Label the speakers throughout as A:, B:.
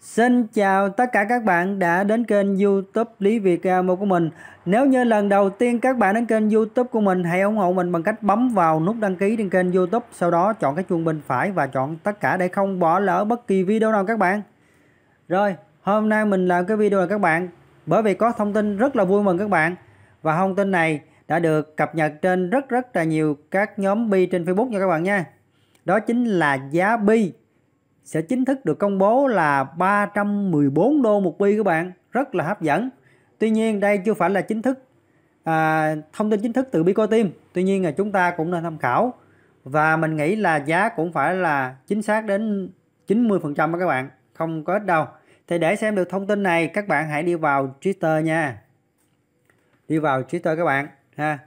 A: Xin chào tất cả các bạn đã đến kênh youtube Lý Việt Mo của mình Nếu như lần đầu tiên các bạn đến kênh youtube của mình Hãy ủng hộ mình bằng cách bấm vào nút đăng ký trên kênh youtube Sau đó chọn cái chuông bên phải và chọn tất cả để không bỏ lỡ bất kỳ video nào các bạn Rồi hôm nay mình làm cái video này các bạn Bởi vì có thông tin rất là vui mừng các bạn Và thông tin này đã được cập nhật trên rất rất là nhiều các nhóm bi trên Facebook nha các bạn nha Đó chính là giá bi sẽ chính thức được công bố là 314 đô một bi các bạn rất là hấp dẫn tuy nhiên đây chưa phải là chính thức à, thông tin chính thức từ Bico Team tuy nhiên là chúng ta cũng nên tham khảo và mình nghĩ là giá cũng phải là chính xác đến 90% các bạn không có ít đâu thì để xem được thông tin này các bạn hãy đi vào Twitter nha đi vào Twitter các bạn ha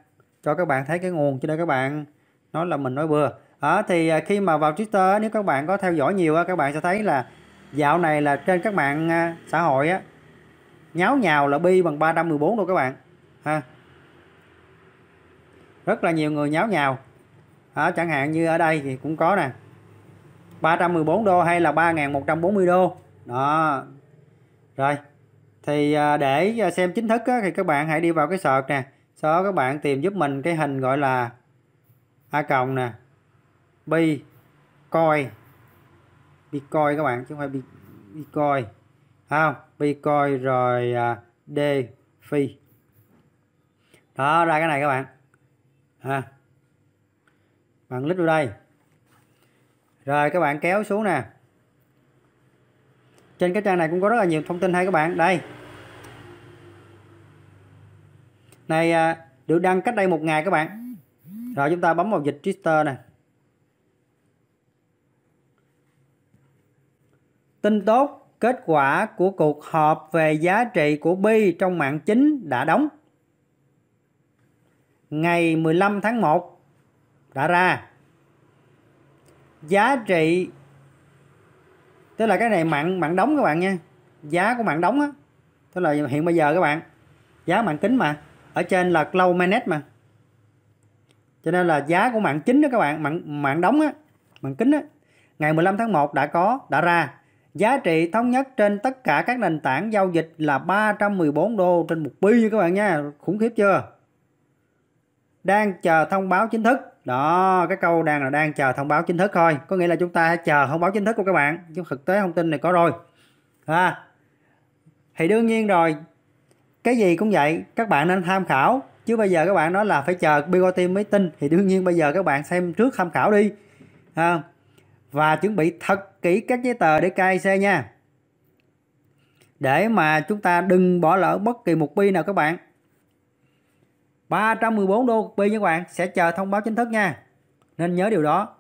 A: cho các bạn thấy cái nguồn cho đây các bạn nói là mình nói bừa Ờ, à, thì khi mà vào Twitter nếu các bạn có theo dõi nhiều các bạn sẽ thấy là dạo này là trên các mạng à, xã hội á nháo nhào là bi bằng 314 luôn các bạn ha rất là nhiều người nháo nhào à, chẳng hạn như ở đây thì cũng có nè 314 đô hay là 3.140 đô đó rồi thì à, để à, xem chính thức á, thì các bạn hãy đi vào cái search nè sau đó các bạn tìm giúp mình cái hình gọi là a cộng nè bi coi bitcoin các bạn chứ không phải bitcoin không bitcoin rồi à, defi đó ra cái này các bạn ha à. bạn click vào đây rồi các bạn kéo xuống nè trên cái trang này cũng có rất là nhiều thông tin hay các bạn đây này à, được đăng cách đây một ngày các bạn rồi chúng ta bấm vào dịch Twitter nè Tin tốt, kết quả của cuộc họp về giá trị của Bi trong mạng chính đã đóng. Ngày 15 tháng 1 đã ra. Giá trị tức là cái này mạng mạng đóng các bạn nha. Giá của mạng đóng á, tức là hiện bây giờ các bạn. Giá mạng kính mà, ở trên là Cloud manet mà. Cho nên là giá của mạng chính đó các bạn, mạng mạng đóng á, mạng kính á, ngày 15 tháng 1 đã có đã ra Giá trị thống nhất trên tất cả các nền tảng giao dịch là 314 đô trên một bi các bạn nha. Khủng khiếp chưa? Đang chờ thông báo chính thức. Đó, cái câu đang là đang chờ thông báo chính thức thôi. Có nghĩa là chúng ta chờ thông báo chính thức của các bạn. Chứ thực tế thông tin này có rồi. À, thì đương nhiên rồi. Cái gì cũng vậy. Các bạn nên tham khảo. Chứ bây giờ các bạn nói là phải chờ BOT mới tin. Thì đương nhiên bây giờ các bạn xem trước tham khảo đi. À, và chuẩn bị thật kỹ các giấy tờ để cai xe nha để mà chúng ta đừng bỏ lỡ bất kỳ một pi nào các bạn 314 đô pi nha các bạn sẽ chờ thông báo chính thức nha nên nhớ điều đó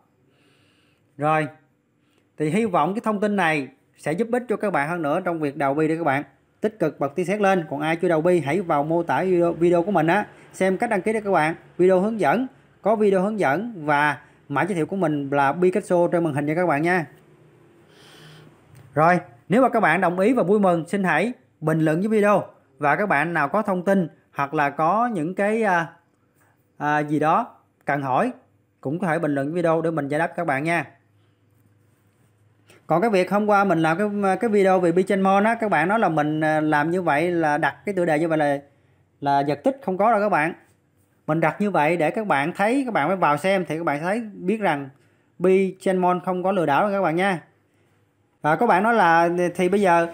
A: rồi thì hy vọng cái thông tin này sẽ giúp ích cho các bạn hơn nữa trong việc đầu bi để các bạn tích cực bật tia xét lên còn ai chưa đầu bi hãy vào mô tả video, video của mình á xem cách đăng ký để các bạn video hướng dẫn có video hướng dẫn và mã giới thiệu của mình là Picasso trên màn hình nha các bạn nha rồi nếu mà các bạn đồng ý và vui mừng xin hãy bình luận với video và các bạn nào có thông tin hoặc là có những cái à, à, gì đó cần hỏi cũng có thể bình luận video để mình giải đáp các bạn nha còn cái việc hôm qua mình làm cái cái video về Pichenmon á các bạn nói là mình à, làm như vậy là đặt cái tựa đề như vậy là là giật tích không có đâu các bạn mình đặt như vậy để các bạn thấy các bạn mới vào xem thì các bạn thấy biết rằng bi Chainmon không có lừa đảo các bạn nha và các bạn nói là thì bây giờ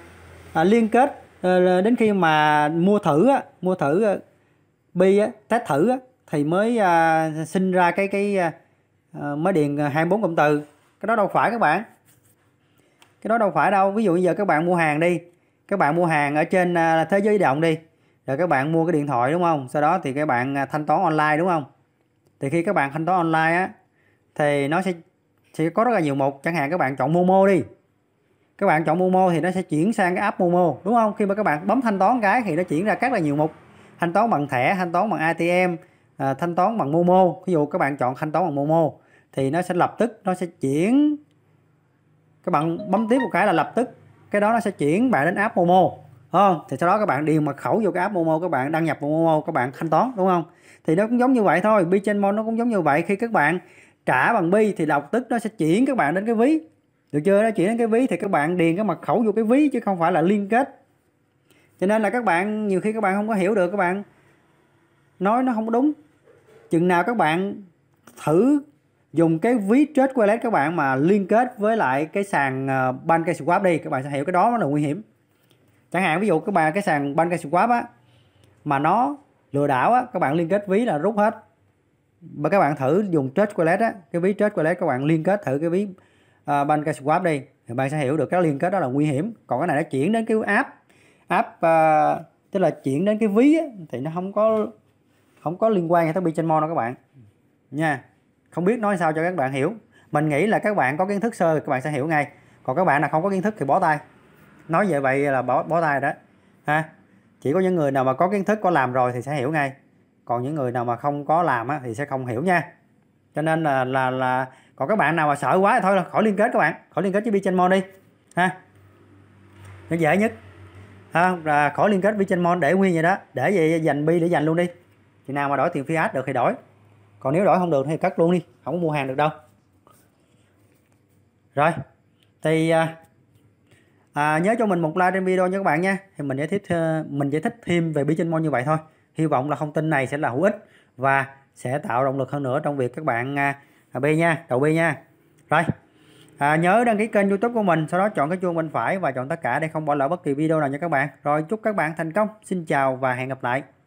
A: à, liên kết à, đến khi mà mua thử á, mua thử à, bi á, test thử á, thì mới à, sinh ra cái cái à, mới điền 24 cụm từ cái đó đâu phải các bạn cái đó đâu phải đâu ví dụ bây giờ các bạn mua hàng đi các bạn mua hàng ở trên à, thế giới động đi rồi các bạn mua cái điện thoại đúng không sau đó thì các bạn à, thanh toán online đúng không thì khi các bạn thanh toán online á thì nó sẽ sẽ có rất là nhiều mục chẳng hạn các bạn chọn Momo đi các bạn chọn Momo thì nó sẽ chuyển sang cái app Momo đúng không khi mà các bạn bấm thanh toán cái thì nó chuyển ra rất là nhiều mục thanh toán bằng thẻ thanh toán bằng ATM à, thanh toán bằng Momo ví dụ các bạn chọn thanh toán bằng Momo thì nó sẽ lập tức nó sẽ chuyển các bạn bấm tiếp một cái là lập tức cái đó nó sẽ chuyển bạn đến app Momo không thì sau đó các bạn điền mật khẩu vô cái app Momo các bạn đăng nhập vào Momo các bạn thanh toán đúng không thì nó cũng giống như vậy thôi bi trên mon nó cũng giống như vậy khi các bạn trả bằng bi thì lập tức nó sẽ chuyển các bạn đến cái ví được chưa nó chuyển đến cái ví thì các bạn điền cái mật khẩu vô cái ví chứ không phải là liên kết cho nên là các bạn nhiều khi các bạn không có hiểu được các bạn nói nó không có đúng chừng nào các bạn thử dùng cái ví trade wallet các bạn mà liên kết với lại cái sàn ờ, ban swap đi các bạn sẽ hiểu cái đó nó là nguy hiểm chẳng hạn ví dụ các bạn cái sàn ban Swap á mà nó lừa đảo á các bạn liên kết ví là rút hết và các bạn thử dùng trade wallet á cái ví trade wallet các bạn liên kết thử cái ví uh, à, ban Swap đi thì bạn sẽ hiểu được cái liên kết đó là nguy hiểm còn cái này nó chuyển đến cái app app uh, tức là chuyển đến cái ví á, thì nó không có không có liên quan tới Bitcoin đâu các bạn nha không biết nói sao cho các bạn hiểu mình nghĩ là các bạn có kiến thức sơ thì các bạn sẽ hiểu ngay còn các bạn nào không có kiến thức thì bỏ tay nói vậy vậy là bỏ bỏ tay đó ha chỉ có những người nào mà có kiến thức có làm rồi thì sẽ hiểu ngay còn những người nào mà không có làm á, thì sẽ không hiểu nha cho nên là là là còn các bạn nào mà sợ quá thì thôi là khỏi liên kết các bạn khỏi liên kết với Bichemon đi ha nó dễ nhất ha là khỏi liên kết với Bichemon để nguyên vậy đó để vậy dành bi để dành luôn đi khi nào mà đổi tiền fiat được thì đổi còn nếu đổi không được thì cắt luôn đi không có mua hàng được đâu rồi thì à, à, nhớ cho mình một like trên video nha các bạn nha thì mình giải thích ờ, mình giải thích thêm về Bitcoin như vậy thôi hy vọng là thông tin này sẽ là hữu ích và sẽ tạo động lực hơn nữa trong việc các bạn à, à B nha đầu B nha rồi à, nhớ đăng ký kênh youtube của mình sau đó chọn cái chuông bên phải và chọn tất cả để không bỏ lỡ bất kỳ video nào nha các bạn rồi chúc các bạn thành công xin chào và hẹn gặp lại